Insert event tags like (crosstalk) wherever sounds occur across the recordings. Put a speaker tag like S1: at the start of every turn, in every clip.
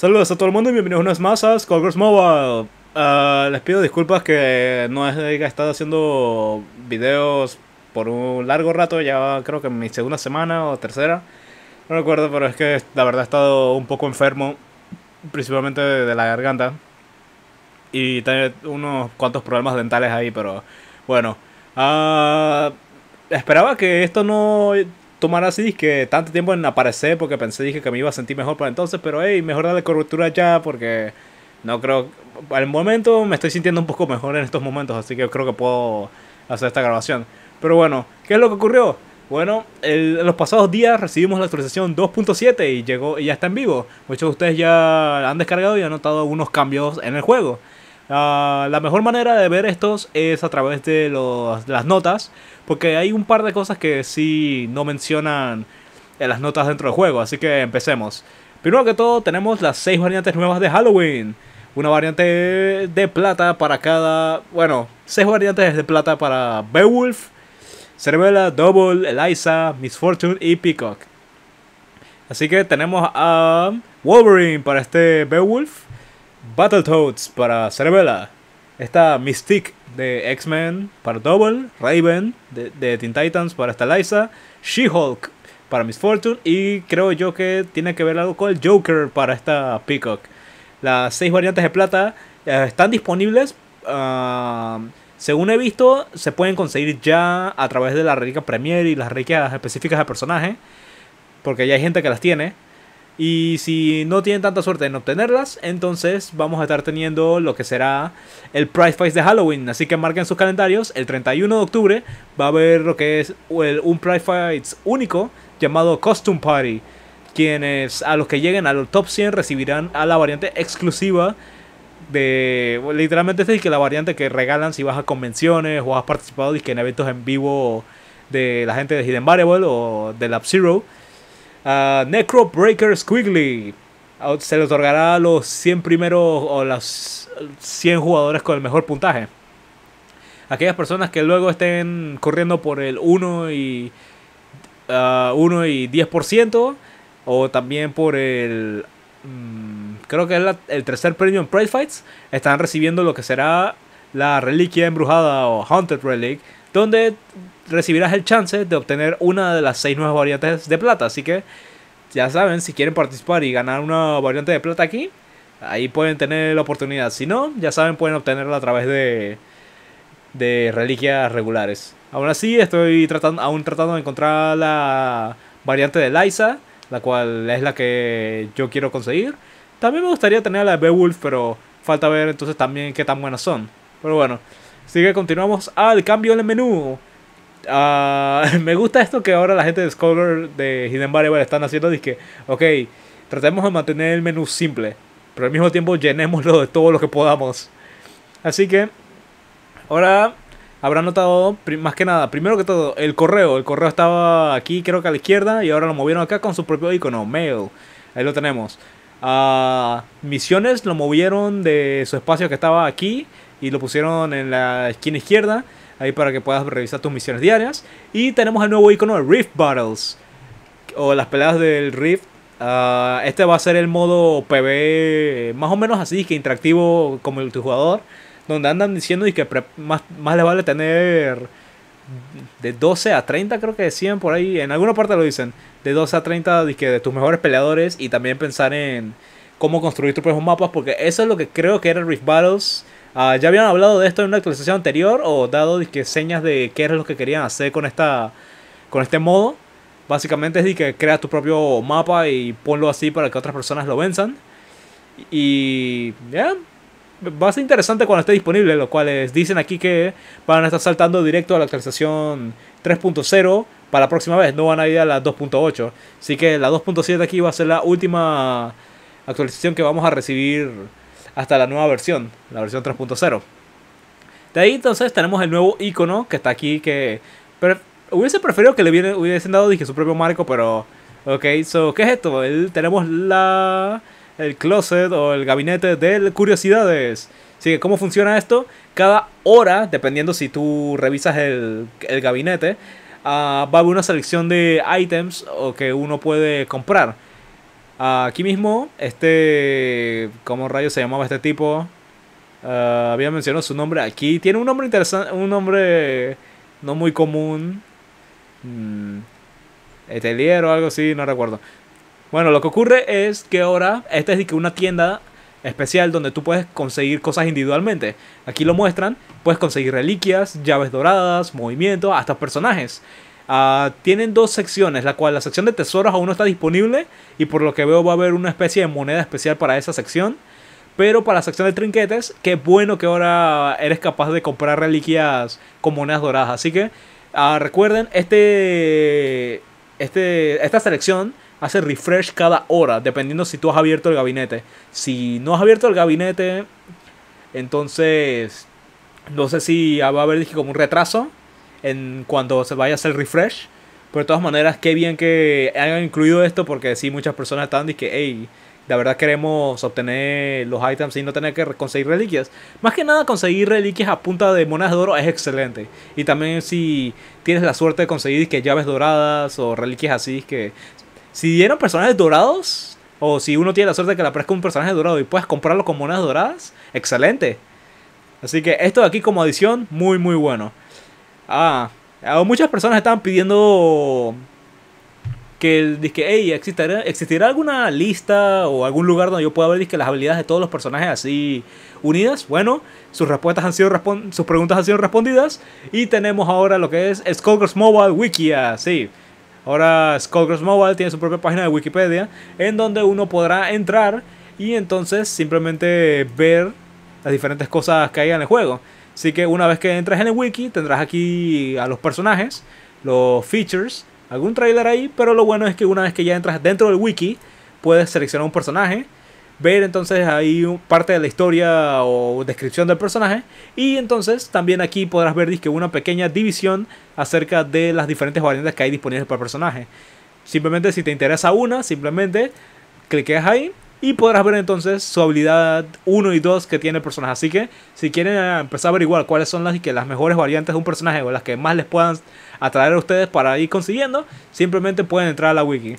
S1: Saludos a todo el mundo y bienvenidos una vez más a Mobile. Ah, les pido disculpas que no he estado haciendo videos por un largo rato, ya creo que mi segunda semana o tercera. No recuerdo, pero es que la verdad he estado un poco enfermo, principalmente de la garganta. Y tengo unos cuantos problemas dentales ahí, pero bueno. Ah, esperaba que esto no tomar así, que tanto tiempo en aparecer porque pensé, dije que me iba a sentir mejor para entonces, pero hey, mejor darle cobertura ya porque no creo, al momento me estoy sintiendo un poco mejor en estos momentos, así que creo que puedo hacer esta grabación. Pero bueno, ¿qué es lo que ocurrió? Bueno, en los pasados días recibimos la actualización 2.7 y llegó y ya está en vivo. Muchos de ustedes ya han descargado y han notado algunos cambios en el juego. Ah, la mejor manera de ver estos es a través de, las notas, porque hay un par de cosas que sí no mencionan en las notas dentro del juego, así que empecemos. Primero que todo, tenemos las seis variantes nuevas de Halloween. Una variante de plata para cada. Bueno, seis variantes de plata para Beowulf, Cerebela, Double, Eliza, Misfortune y Peacock. Así que tenemos a Wolverine para este Beowulf. Battletoads para Cerebella. Está Mystique de X-Men para Double. Raven de, Teen Titans para Liza, She-Hulk para Miss Fortune. Y creo yo que tiene que ver algo con el Joker para esta Peacock. Las seis variantes de plata eh, están disponibles. Ah, según he visto, se pueden conseguir ya a través de la reliquia Premier y las reliquias específicas de personaje. Porque ya hay gente que las tiene. Y si no tienen tanta suerte en obtenerlas, entonces vamos a estar teniendo lo que será el Price Fight de Halloween. Así que marquen sus calendarios. El 31 de octubre va a haber lo que es un Price Fight único llamado Costume Party. Quienes a los que lleguen a los top 100 recibirán a la variante exclusiva de literalmente es que la variante que regalan si vas a convenciones o has participado que en eventos en vivo de la gente de Hidden Variable o de Lab Zero Necro Breaker Squiggly. Se le otorgará a los 100 primeros o los 100 jugadores con el mejor puntaje. Aquellas personas que luego estén corriendo por el 1 y, 1 uh, y 10%. O también por el... Mm, creo que es el tercer premio en Pride Fights. Están recibiendo lo que será la reliquia embrujada o Haunted Relic. Donde recibirás el chance de obtener una de las seis nuevas variantes de plata. Así que ya saben, si quieren participar y ganar una variante de plata aquí, ahí pueden tener la oportunidad. Si no, ya saben, pueden obtenerla a través de, de reliquias regulares. Aún así, estoy tratando, aún tratando de encontrar la variante de Liza, la cual es la que yo quiero conseguir. También me gustaría tener la de Beowulf, pero falta ver entonces también qué tan buenas son. Pero bueno, sigue que continuamos al cambio en menú. Ah, (laughs) me gusta esto que ahora la gente de Scholar de Hidden Variable están haciendo. Dice que, ok, tratemos de mantener el menú simple, pero al mismo tiempo llenémoslo de todo lo que podamos. Así que, ahora habrán notado, más que nada, primero que todo, el correo. El correo estaba aquí, creo que a la izquierda, y ahora lo movieron acá con su propio icono, mail. Ahí lo tenemos. a ah, misiones lo movieron de su espacio que estaba aquí y lo pusieron en la esquina izquierda ahí para que puedas revisar tus misiones diarias. Y tenemos el nuevo icono de Rift Battles, o las peleas del Rift. Ah, este va a ser el modo PB. Eh, más o menos así, que interactivo como el tu jugador, donde andan diciendo y que más, más le vale tener de 12 a 30 creo que decían por ahí, en alguna parte lo dicen, de 12 a 30 de tus mejores peleadores y también pensar en cómo construir tus propios mapas, porque eso es lo que creo que era Rift Battles Ah, ¿Ya habían hablado de esto en una actualización anterior o dado señas de qué era lo que querían hacer con, esta, con este modo? Básicamente es de que creas tu propio mapa y ponlo así para que otras personas lo venzan. Y ya, va a ser interesante cuando esté disponible, lo cual dicen aquí que van a estar saltando directo a la actualización 3.0 para la próxima vez, no van a ir a la 2.8. Así que la 2.7 aquí va a ser la última actualización que vamos a recibir hasta la nueva versión, la versión 3.0. De ahí entonces tenemos el nuevo icono que está aquí que... Pero hubiese preferido que le hubiesen, dado dije, su propio marco, pero... Ok, so, ¿qué es esto? tenemos la, el closet o el gabinete de curiosidades. Así que, ¿cómo funciona esto? Cada hora, dependiendo si tú revisas el, el gabinete, ah, va a haber una selección de items o que uno puede comprar. Aquí mismo, este. ¿Cómo rayos se llamaba este tipo? Ah, había mencionado su nombre aquí. Tiene un nombre interesante. Un nombre no muy común. Mm, Etelier o algo así, no recuerdo. Bueno, lo que ocurre es que ahora esta es una tienda especial donde tú puedes conseguir cosas individualmente. Aquí lo muestran, puedes conseguir reliquias, llaves doradas, movimientos, hasta personajes. Ah, tienen dos secciones, la cual la sección de tesoros aún no está disponible y por lo que veo va a haber una especie de moneda especial para esa sección. Pero para la sección de trinquetes, qué bueno que ahora eres capaz de comprar reliquias con monedas doradas. Así que ah, recuerden, este, este, esta selección hace refresh cada hora, dependiendo si tú has abierto el gabinete. Si no has abierto el gabinete, entonces no sé si va a haber como un retraso en cuando se vaya a hacer refresh. Pero de todas maneras, qué bien que hayan incluido esto porque si muchas personas están y que, hey, la verdad queremos obtener los items y no tener que conseguir reliquias. Más que nada conseguir reliquias a punta de monedas de oro es excelente. Y también si tienes la suerte de conseguir que llaves doradas o reliquias así que... Si dieron personajes dorados, o si uno tiene la suerte de que le aparezca un personaje dorado y puedes comprarlo con monedas doradas, excelente. Así que esto de aquí como adición, muy muy bueno. Ah, muchas personas estaban pidiendo que, que hey, ¿existirá, ¿existirá alguna lista o algún lugar donde yo pueda ver que las habilidades de todos los personajes así unidas? Bueno, sus respuestas han sido sus preguntas han sido respondidas y tenemos ahora lo que es Skullgirls Mobile Wikia, sí. Ahora Skullgirls Mobile tiene su propia página de Wikipedia en donde uno podrá entrar y entonces simplemente ver las diferentes cosas que hay en el juego. Así que una vez que entres en el wiki, tendrás aquí a los personajes, los features, algún trailer ahí, pero lo bueno es que una vez que ya entras dentro del wiki, puedes seleccionar un personaje, ver entonces ahí parte de la historia o descripción del personaje y entonces también aquí podrás ver que una pequeña división acerca de las diferentes variantes que hay disponibles para el personaje. Simplemente si te interesa una, simplemente cliqueas ahí y podrás ver entonces su habilidad 1 y 2 que tiene el personaje. Así que si quieren eh, empezar a averiguar cuáles son las, que las mejores variantes de un personaje o las que más les puedan atraer a ustedes para ir consiguiendo, simplemente pueden entrar a la wiki.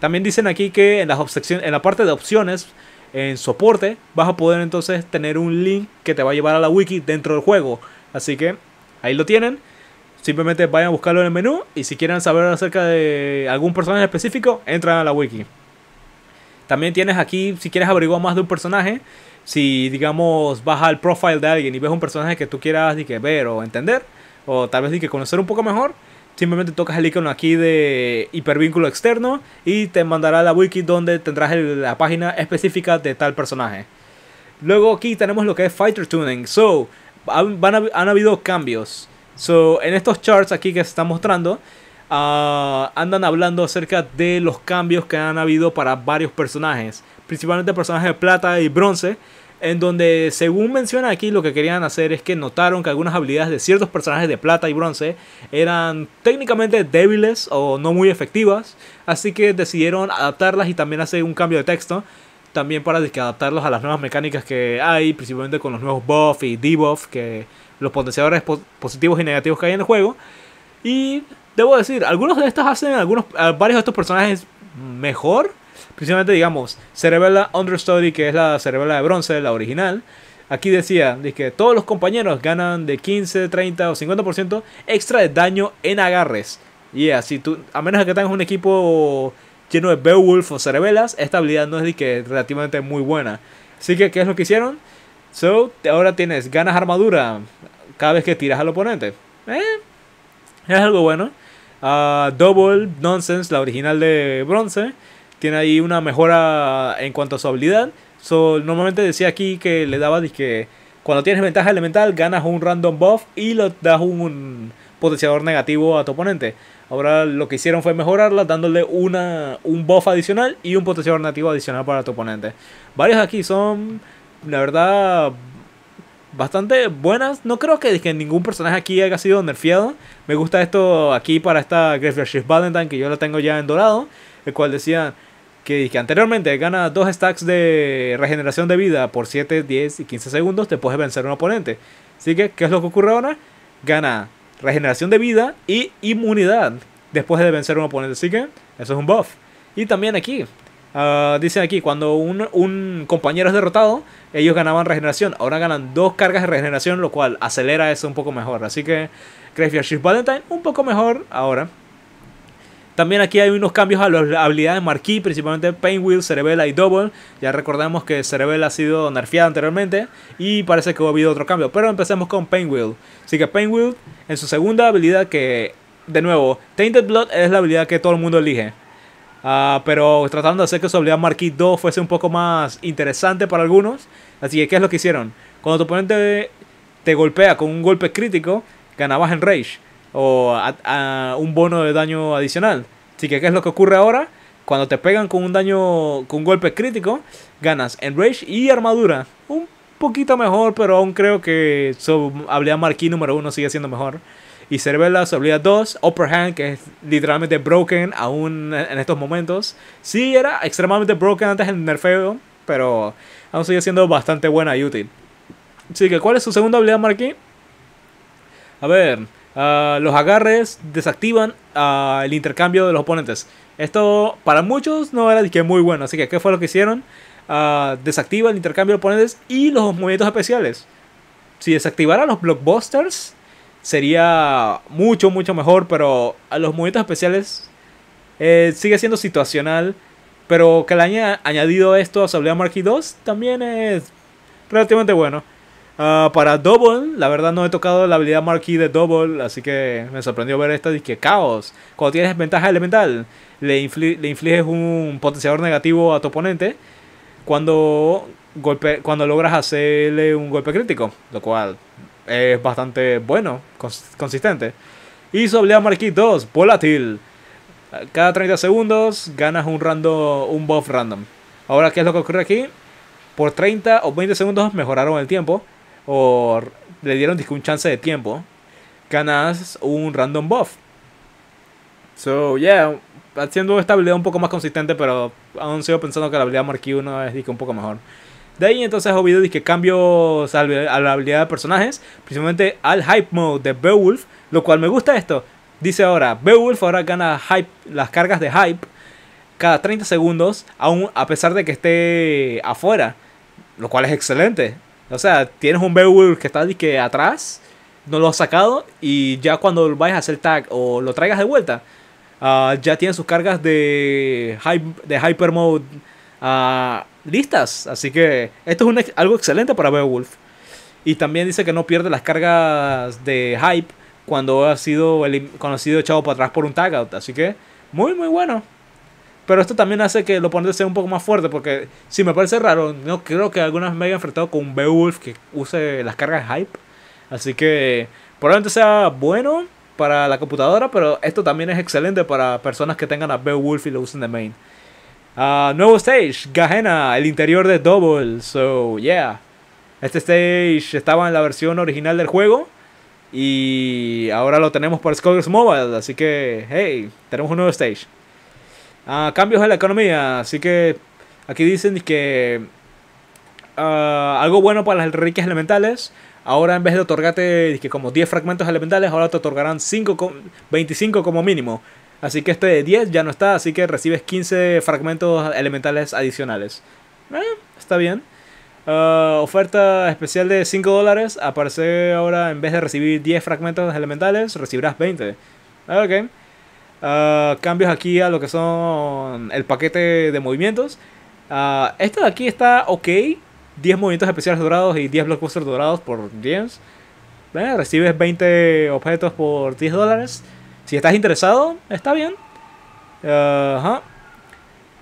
S1: También dicen aquí que en, las en la parte de opciones, en soporte, vas a poder entonces tener un link que te va a llevar a la wiki dentro del juego. Así que ahí lo tienen. Simplemente vayan a buscarlo en el menú y si quieren saber acerca de algún personaje específico, entran a la wiki. También tienes aquí, si quieres averiguar más de un personaje, si digamos vas al profile de alguien y ves un personaje que tú quieras que ver o entender, o tal vez que conocer un poco mejor, simplemente tocas el icono aquí de hipervínculo externo y te mandará la wiki donde tendrás la página específica de tal personaje. Luego aquí tenemos lo que es Fighter Tuning. So, han, han habido cambios. So, en estos charts aquí que se están mostrando, Ah, andan hablando acerca de los cambios que han habido para varios personajes, principalmente personajes de plata y bronce, en donde según menciona aquí lo que querían hacer es que notaron que algunas habilidades de ciertos personajes de plata y bronce eran técnicamente débiles o no muy efectivas, así que decidieron adaptarlas y también hacer un cambio de texto, también para adaptarlos a las nuevas mecánicas que hay, principalmente con los nuevos buff y debuff, que los potenciadores positivos y negativos que hay en el juego. Y debo decir, algunos de estos hacen algunos, eh, varios de estos personajes mejor. Principalmente, digamos, Cerebella Understudy, que es la Cerebella de bronce, la original. Aquí decía, que todos los compañeros ganan de 15, 30 o 50% extra de daño en agarres. Y así tú, a menos que tengas un equipo lleno de Beowulf o Cerebelas, esta habilidad no es de que relativamente muy buena. Así que, ¿qué es lo que hicieron? So, ahora tienes ganas armadura cada vez que tiras al oponente. ¿Eh? Es algo bueno. A ah, Double Nonsense, la original de bronce, tiene ahí una mejora en cuanto a su habilidad. So, normalmente decía aquí que le daba que cuando tienes ventaja elemental ganas un random buff y le das un, potenciador negativo a tu oponente. Ahora lo que hicieron fue mejorarla dándole una, un buff adicional y un potenciador negativo adicional para tu oponente. Varios aquí son, la verdad, bastante buenas. No creo que, ningún personaje aquí haya sido nerfeado. Me gusta esto aquí para esta Shift Valentine que yo la tengo ya en dorado. El cual decía que, anteriormente gana dos stacks de regeneración de vida por 7, 10 y 15 segundos después de vencer a un oponente. Así que, ¿qué es lo que ocurre ahora? Gana regeneración de vida y inmunidad después de vencer a un oponente. Así que, eso es un buff. Y también aquí, Ah, Dicen aquí, cuando un, compañero es derrotado, ellos ganaban regeneración. Ahora ganan dos cargas de regeneración, lo cual acelera eso un poco mejor. Así que Graveyard Shift Valentine un poco mejor ahora. También aquí hay unos cambios a las habilidades Marquis, principalmente Painwheel, Cerebella y Double. Ya recordamos que Cerebella ha sido nerfeada anteriormente y parece que ha habido otro cambio. Pero empecemos con Painwheel. Así que Painwheel en su segunda habilidad que, de nuevo, Tainted Blood es la habilidad que todo el mundo elige. Ah, pero tratando de hacer que su habilidad Marquis 2 fuese un poco más interesante para algunos. Así que, ¿qué es lo que hicieron? Cuando tu oponente te golpea con un golpe crítico, ganabas en Rage o un bono de daño adicional. Así que, ¿qué es lo que ocurre ahora? Cuando te pegan con un daño, con un golpe crítico, ganas en Rage y Armadura. Un poquito mejor, pero aún creo que su habilidad Marquis número 1 sigue siendo mejor y la su habilidad 2, Upper Hand, que es literalmente broken aún en estos momentos. Sí, era extremadamente broken antes del nerfeo, pero aún sigue siendo bastante buena y útil. Así que, ¿cuál es su segunda habilidad, marquín A ver, ah, los agarres desactivan ah, el intercambio de los oponentes. Esto para muchos no era que muy bueno, así que, ¿qué fue lo que hicieron? Ah, desactiva el intercambio de oponentes y los movimientos especiales. Si desactivara los blockbusters, sería mucho, mucho mejor, pero a los movimientos especiales eh, sigue siendo situacional. Pero que le haya añadido esto a habilidad Marquis 2 también es relativamente bueno. Ah, para Double, la verdad no he tocado la habilidad Marquis de Double, así que me sorprendió ver esta que caos. Cuando tienes ventaja elemental, le, le infliges un potenciador negativo a tu oponente cuando, golpe cuando logras hacerle un golpe crítico, lo cual es bastante bueno, consistente. Y habilidad Marquis 2, volátil. Cada 30 segundos ganas un, random, un buff random. Ahora, ¿qué es lo que ocurre aquí? Por 30 o 20 segundos mejoraron el tiempo. O le dieron un chance de tiempo. Ganas un random buff. So, yeah. Haciendo esta habilidad un poco más consistente, pero aún sigo pensando que la habilidad Marquis 1 es un poco mejor. De ahí entonces Ovidio dice que cambios a la habilidad de personajes, principalmente al Hype Mode de Beowulf, lo cual me gusta esto. Dice ahora, Beowulf ahora gana hype, las cargas de Hype cada 30 segundos, aun a pesar de que esté afuera, lo cual es excelente. O sea, tienes un Beowulf que está que atrás, no lo has sacado y ya cuando vayas a hacer tag o lo traigas de vuelta, ah, ya tiene sus cargas de, hype, de Hyper Mode Ah, listas. Así que esto es algo excelente para Beowulf. Y también dice que no pierde las cargas de hype cuando ha sido, cuando echado para atrás por un tagout, Así que muy, muy bueno. Pero esto también hace que lo oponente sea un poco más fuerte. Porque si me parece raro, no creo que alguna vez me haya enfrentado con un Beowulf que use las cargas hype. Así que probablemente sea bueno para la computadora. Pero esto también es excelente para personas que tengan a Beowulf y lo usen de main. Ah, nuevo stage, Gajena, el interior de Double. So, yeah. Este stage estaba en la versión original del juego. Y ahora lo tenemos por Scourge Mobile. Así que, hey, tenemos un nuevo stage. Ah, cambios en la economía. Así que aquí dicen que ah, algo bueno para las reliquias elementales. Ahora en vez de otorgarte que como 10 fragmentos elementales, ahora te otorgarán 5, 25 como mínimo. Así que este de 10 ya no está, así que recibes 15 fragmentos elementales adicionales. Eh, está bien. Ah, oferta especial de 5 dólares. Aparece ahora, en vez de recibir 10 fragmentos elementales, recibirás 20. Ah, ok. Ah, cambios aquí a lo que son el paquete de movimientos. Esto de aquí está ok. 10 movimientos especiales dorados y 10 blockbusters dorados por 10. Eh, recibes 20 objetos por 10 dólares. Si estás interesado, está bien. Ajá.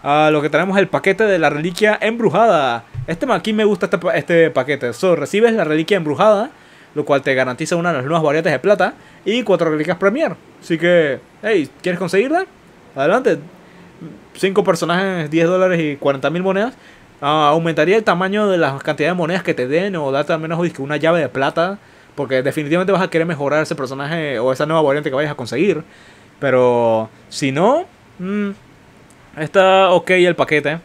S1: Ah, lo que tenemos es el paquete de la reliquia embrujada. Este aquí me gusta este, este, paquete. So, recibes la reliquia embrujada, lo cual te garantiza una de las nuevas variantes de plata y cuatro reliquias Premier. Así que, hey, ¿quieres conseguirla? Adelante. Cinco personajes, 10 dólares y 40 mil monedas. Ah, aumentaría el tamaño de las cantidades de monedas que te den o darte al menos una llave de plata porque definitivamente vas a querer mejorar ese personaje o esa nueva variante que vayas a conseguir. Pero si no, mm, está ok el paquete.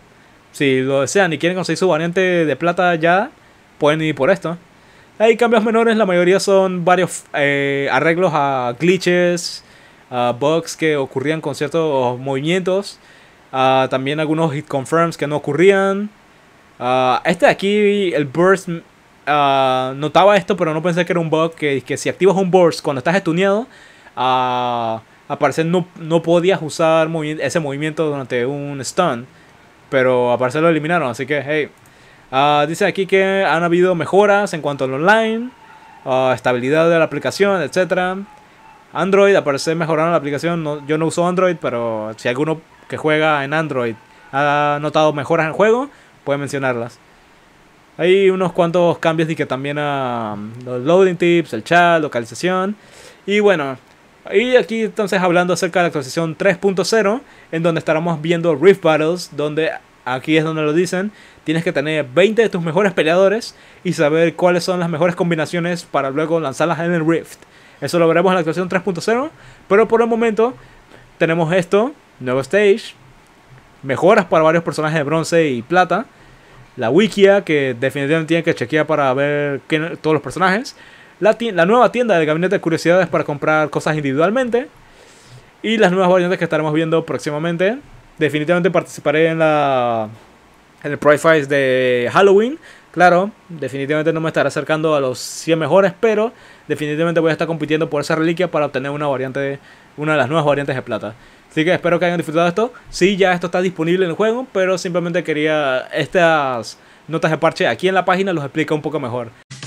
S1: Si lo desean y quieren conseguir su variante de plata ya, pueden ir por esto. Hay cambios menores, la mayoría son varios eh, arreglos a glitches, a bugs que ocurrían con ciertos movimientos, también algunos hit confirms que no ocurrían. Ah, este de aquí, el burst Ah, notaba esto, pero no pensé que era un bug, que, si activas un burst cuando estás estuneado, A ah, aparece no, podías usar ese movimiento durante un stun, pero aparece lo eliminaron, así que hey. Ah, dice aquí que han habido mejoras en cuanto al online, estabilidad de la aplicación, etc Android, aparece mejoraron la aplicación. yo no uso Android, pero si alguno que juega en Android ha notado mejoras en el juego, puede mencionarlas. Hay unos cuantos cambios y que también a ah, los loading tips, el chat, localización. Y bueno, y aquí entonces hablando acerca de la actualización 3.0, en donde estaremos viendo Rift Battles, donde aquí es donde lo dicen, tienes que tener 20 de tus mejores peleadores y saber cuáles son las mejores combinaciones para luego lanzarlas en el Rift. Eso lo veremos en la actualización 3.0, pero por el momento tenemos esto, nuevo stage, mejoras para varios personajes de bronce y plata, la Wikia, que definitivamente tienen que chequear para ver todos los personajes. La, la, nueva tienda del Gabinete de Curiosidades para comprar cosas individualmente. Y las nuevas variantes que estaremos viendo próximamente. Definitivamente participaré en, la, en el Prize de Halloween. Claro, definitivamente no me estaré acercando a los 100 mejores, pero definitivamente voy a estar compitiendo por esa reliquia para obtener una variante, una de las nuevas variantes de plata. Así que espero que hayan disfrutado esto. Sí, ya esto está disponible en el juego, pero simplemente quería estas notas de parche aquí en la página los explica un poco mejor.